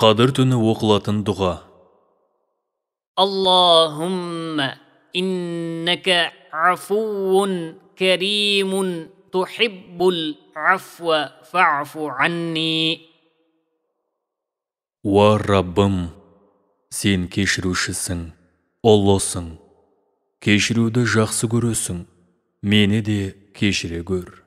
Қадыр түні оқылатын дұға аллахумма иннака афуун каримун тухиббул афва фа'фу анни уа раббым сен кешірушісің ұлысың кешіруді жақсы көресің мені де кешіре көр